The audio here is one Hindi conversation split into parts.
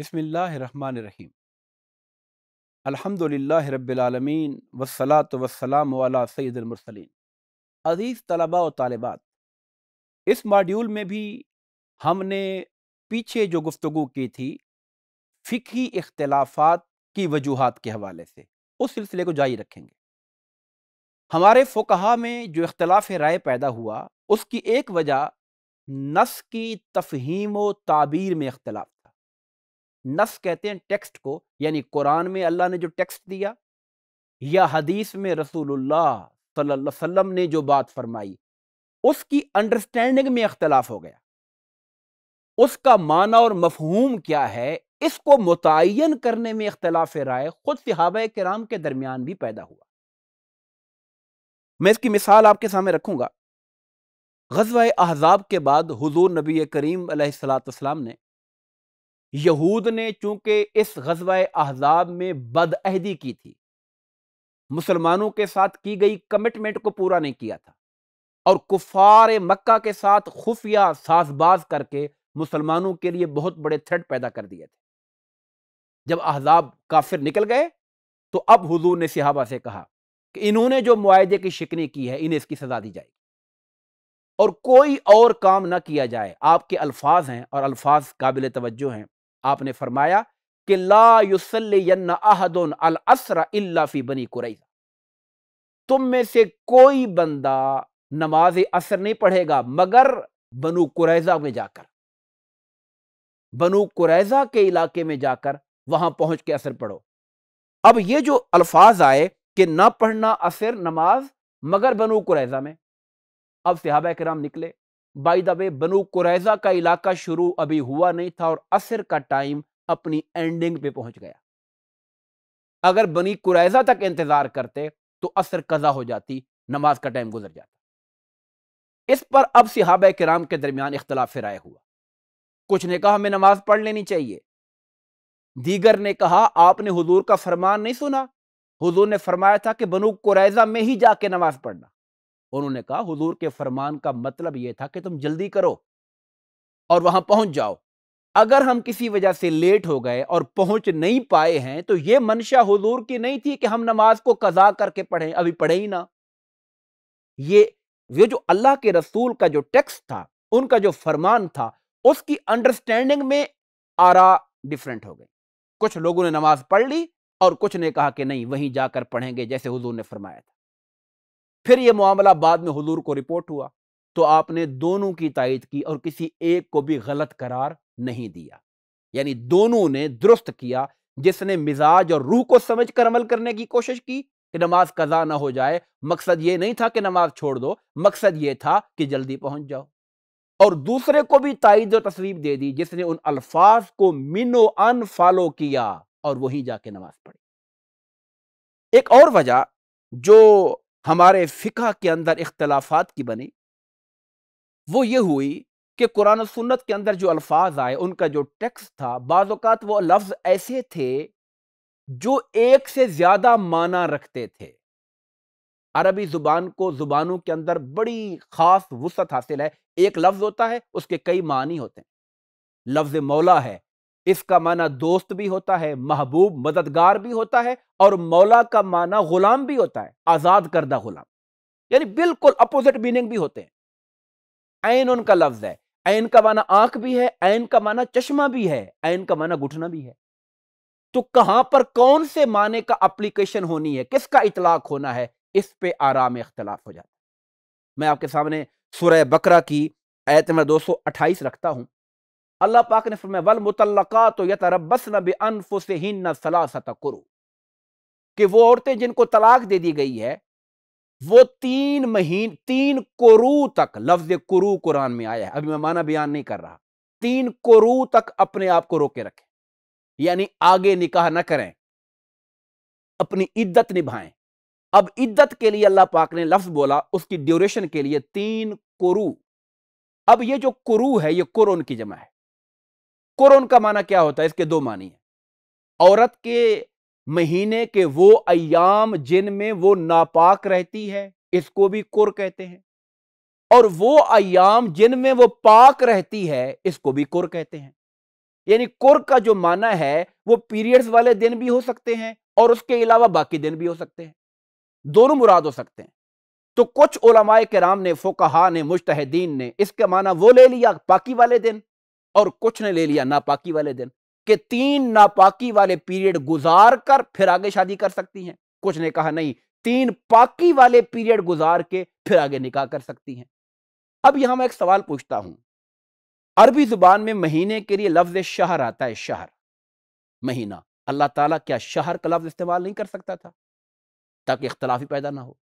बसमीम अलहमदिल्ला रबालमीन वसलात वसलाम वाला सैदमरसलिन अज़ीज़ तलबा व तालबात इस मॉड्यूल में भी हमने पीछे जो गुफ्तु की थी फ़िकी इख्तलाफात की वजूहत के हवाले से उस सिलसिले को जारी रखेंगे हमारे फ़ुकहा में जो इख्तलाफ राय पैदा हुआ उसकी एक वजह नस की तफहीम व ताबीर में इख्तलाफ नस कहते हैं टेक्स्ट को यानी कुरान में अल्लाह ने जो टेक्स्ट दिया या हदीस में रसूलुल्लाह सल्लल्लाहु अलैहि वसल्लम ने जो बात फरमाई उसकी अंडरस्टैंडिंग में अख्तलाफ हो गया उसका माना और मफहूम क्या है इसको मुतन करने में अख्तलाफ राय खुद सिहाब कराम के दरमियान भी पैदा हुआ मैं इसकी मिसाल आपके सामने रखूंगा गजवा अहजाब के बाद हजूर नबी करीम सलाम ने यहूद ने चूंकि इस गजवा अहजाब में बदअहदी की थी मुसलमानों के साथ की गई कमिटमेंट को पूरा नहीं किया था और कुफार मक्का के साथ खुफिया साजबाज करके मुसलमानों के लिए बहुत बड़े थ्रेट पैदा कर दिए थे जब अहजाब काफिर निकल गए तो अब हुजूर ने सिहाबा से कहा कि इन्होंने जो मुआदे की शिकनी की है इन्हें इसकी सजा दी जाएगी और कोई और काम ना किया जाए आपके अल्फाज हैं और अल्फाज काबिल तवज्जो हैं आपने फरमाया कि ला अल इल्ला फी बनी कुरैजा तुम में से कोई बंदा नमाज असर नहीं पढ़ेगा मगर बनु कुरैजा में जाकर बनु कुरैजा के इलाके में जाकर वहां पहुंच के असर पढ़ो अब ये जो अल्फाज आए कि ना पढ़ना असर नमाज मगर बनु कुरैजा में अब सिहाबा कराम निकले बाई द वे बनु कुरैजा का इलाका शुरू अभी हुआ नहीं था और असर का टाइम अपनी एंडिंग पे पहुंच गया अगर बनी कुरैजा तक इंतजार करते तो असर कजा हो जाती नमाज का टाइम गुजर जाता इस पर अब सिहाब कराम के दरमियान इख्तलाफ राय हुआ कुछ ने कहा हमें नमाज पढ़ लेनी चाहिए दीगर ने कहा आपने हुजूर का फरमान नहीं सुना हुजूर ने फरमाया था कि बनू कुरैजा में ही जाके नमाज पढ़ना उन्होंने कहा हुजूर के फरमान का मतलब यह था कि तुम जल्दी करो और वहां पहुंच जाओ अगर हम किसी वजह से लेट हो गए और पहुंच नहीं पाए हैं तो यह मंशा हुजूर की नहीं थी कि हम नमाज को कजा करके पढ़ें अभी पढ़े ही ना ये ये जो अल्लाह के रसूल का जो टेक्स्ट था उनका जो फरमान था उसकी अंडरस्टैंडिंग में आरा डिफरेंट हो गई कुछ लोगों ने नमाज पढ़ ली और कुछ ने कहा कि नहीं वहीं जाकर पढ़ेंगे जैसे हुजूर ने फरमाया था फिर यह मामला बाद में हजूर को रिपोर्ट हुआ तो आपने दोनों की तायद की और किसी एक को भी गलत करार नहीं दिया यानी दोनों ने दुरुस्त किया जिसने मिजाज और रूह को समझ कर अमल करने की कोशिश की कि नमाज कजा ना हो जाए मकसद ये नहीं था कि नमाज छोड़ दो मकसद ये था कि जल्दी पहुंच जाओ और दूसरे को भी ताइज और तस्वीर दे दी जिसने उन अल्फाज को मिनो अन फॉलो किया और वहीं जाके नमाज पढ़ी एक और वजह जो हमारे फ़िका के अंदर इख्तलाफात की बनी वो ये हुई कि कुरान सुन्नत के अंदर जो अल्फाज आए उनका जो टेक्स्ट था बाज़ात वो लफ्ज़ ऐसे थे जो एक से ज़्यादा माना रखते थे अरबी ज़ुबान को ज़ुबानों के अंदर बड़ी ख़ास वसत हासिल है एक लफ्ज़ होता है उसके कई मानी होते हैं लफ्ज़ मौला है इसका माना दोस्त भी होता है महबूब मददगार भी होता है और मौला का माना गुलाम भी होता है आजाद करदा गुलाम यानी बिल्कुल अपोजिट मीनिंग भी होते हैं ऐन उनका लफ्ज है ऐन का माना आंख भी है ऐन का माना चश्मा भी है ऐन का माना घुटना भी है तो कहां पर कौन से माने का अप्लीकेशन होनी है किसका इतलाक होना है इस पे आराम इख्तलाफ हो जाता है मैं आपके सामने सुरह बकरा की आयत नंबर दो सौ अट्ठाईस रखता हूं अल्लाह पाक ने फरमाया वल मुतलका तो यह तरबस सलासत कुरु कि वो औरतें जिनको तलाक दे दी गई है वो तीन महीन तीन कुरू तक लफ्ज कुरू कुरान में आया है अभी मैं माना बयान नहीं कर रहा तीन कुरू तक अपने आप को रोके रखें यानी आगे निकाह ना करें अपनी इद्दत निभाएं अब इद्दत के लिए अल्लाह पाक ने लफ्ज बोला उसकी ड्यूरेशन के लिए तीन कुरू अब ये जो कुरू है ये कुरून की जमा है कुरन का माना क्या होता है इसके दो मानी है औरत के महीने के वो अयाम जिनमें वो नापाक रहती है इसको भी कुर कहते हैं और वो अयाम जिनमें वो पाक रहती है इसको भी कुर कहते हैं यानी कुर का जो माना है वो पीरियड्स वाले दिन भी हो सकते हैं और उसके अलावा बाकी दिन भी हो सकते हैं दोनों मुराद हो सकते हैं तो कुछ ओलमाए कराम ने फोकहा ने मुश्तहदीन ने इसका माना वो ले लिया बाकी वाले दिन और कुछ ने ले लिया नापाकी वाले दिन कि तीन नापाकी वाले पीरियड गुजार कर फिर आगे शादी कर सकती हैं कुछ ने कहा नहीं तीन पाकी वाले पीरियड गुजार के फिर आगे निकाह कर सकती हैं अब यहां मैं एक सवाल पूछता हूं अरबी जुबान में महीने के लिए लफ्ज शहर आता है शहर महीना अल्लाह ताला क्या शहर का लफ्ज इस्तेमाल नहीं कर सकता था ताकि इख्तलाफी पैदा ना हो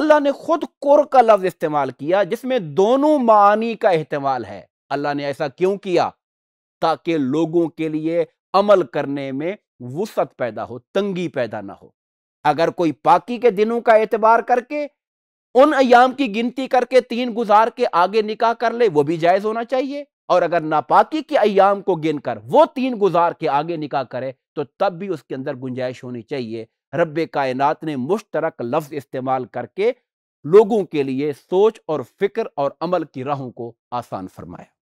अल्लाह ने खुद कुर का लफ्ज इस्तेमाल किया जिसमें दोनों मानी का एहतमाल है अल्लाह ने ऐसा क्यों किया ताकि लोगों के लिए अमल करने में वसत पैदा हो तंगी पैदा ना हो अगर कोई पाकि के दिनों का एतबार करके उन अयाम की गिनती करके तीन गुजार के आगे निकाह कर ले वो भी जायज होना चाहिए और अगर नापाकी के अयाम को गिन कर वो तीन गुजार के आगे निकाह करे तो तब भी उसके अंदर गुंजाइश होनी चाहिए रब कायनात ने मुश्तरक लफ्ज इस्तेमाल करके लोगों के लिए सोच और फिक्र और अमल की राहों को आसान फरमाया